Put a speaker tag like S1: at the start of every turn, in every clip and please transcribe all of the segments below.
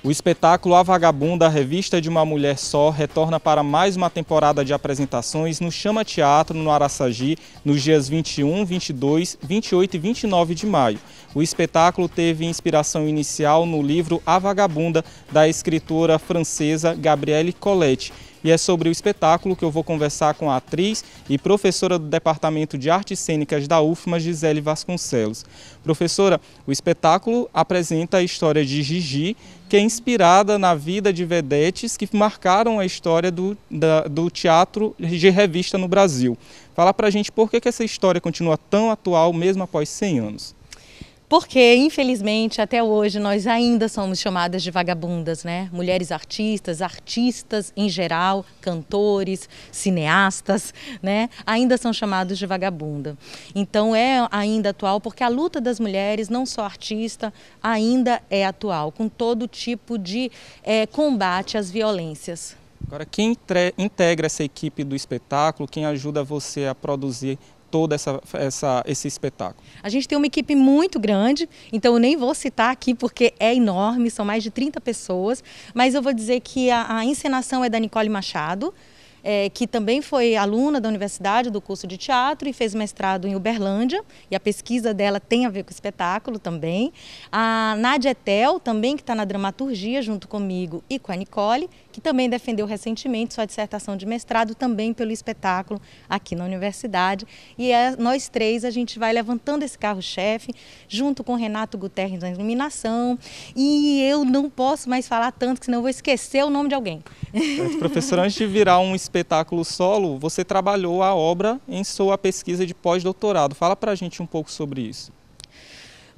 S1: O espetáculo A Vagabunda, a revista de uma mulher só, retorna para mais uma temporada de apresentações no Chama Teatro, no Araçagi, nos dias 21, 22, 28 e 29 de maio. O espetáculo teve inspiração inicial no livro A Vagabunda, da escritora francesa Gabrielle Colette, e é sobre o espetáculo que eu vou conversar com a atriz e professora do Departamento de Artes Cênicas da UFMA, Gisele Vasconcelos. Professora, o espetáculo apresenta a história de Gigi, que é inspirada na vida de vedetes que marcaram a história do, da, do teatro de revista no Brasil. Fala pra gente por que, que essa história continua tão atual mesmo após 100 anos
S2: porque infelizmente até hoje nós ainda somos chamadas de vagabundas, né? Mulheres artistas, artistas em geral, cantores, cineastas, né? Ainda são chamados de vagabunda. Então é ainda atual porque a luta das mulheres, não só artista, ainda é atual, com todo tipo de é, combate às violências.
S1: Agora, quem integra essa equipe do espetáculo, quem ajuda você a produzir todo essa, essa, esse espetáculo.
S2: A gente tem uma equipe muito grande, então eu nem vou citar aqui porque é enorme, são mais de 30 pessoas, mas eu vou dizer que a, a encenação é da Nicole Machado, é, que também foi aluna da universidade do curso de teatro e fez mestrado em Uberlândia, e a pesquisa dela tem a ver com espetáculo também. A Nadia Etel, também que está na dramaturgia junto comigo e com a Nicole, que também defendeu recentemente sua dissertação de mestrado também pelo espetáculo aqui na universidade. E é, nós três a gente vai levantando esse carro-chefe junto com Renato Guterres na iluminação. E eu não posso mais falar tanto, que senão eu vou esquecer o nome de alguém.
S1: Professora, antes de virar um espetáculo solo, você trabalhou a obra em sua pesquisa de pós-doutorado. Fala para a gente um pouco sobre isso.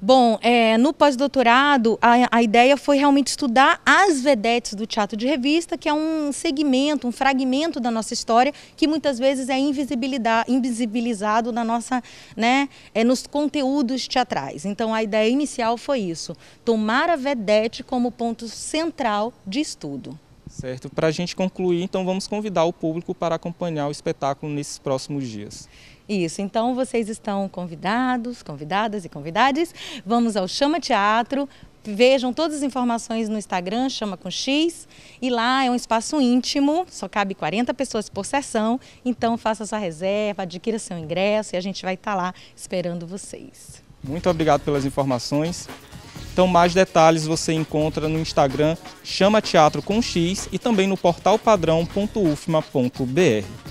S2: Bom, é, no pós-doutorado, a, a, ideia foi realmente estudar as vedetes do teatro de revista, que é um segmento, um fragmento da nossa história, que muitas vezes é invisibilizado na nossa, né, é, nos conteúdos teatrais. Então, a ideia inicial foi isso, tomar a vedete como ponto central de estudo.
S1: Certo. Para a gente concluir, então vamos convidar o público para acompanhar o espetáculo nesses próximos dias.
S2: Isso, então vocês estão convidados, convidadas e convidades. Vamos ao Chama Teatro. Vejam todas as informações no Instagram, chama com X. E lá é um espaço íntimo, só cabe 40 pessoas por sessão. Então faça sua reserva, adquira seu ingresso e a gente vai estar tá lá esperando vocês.
S1: Muito obrigado pelas informações. Então, mais detalhes você encontra no Instagram Chama Teatro com X e também no portal padrão.ufma.br.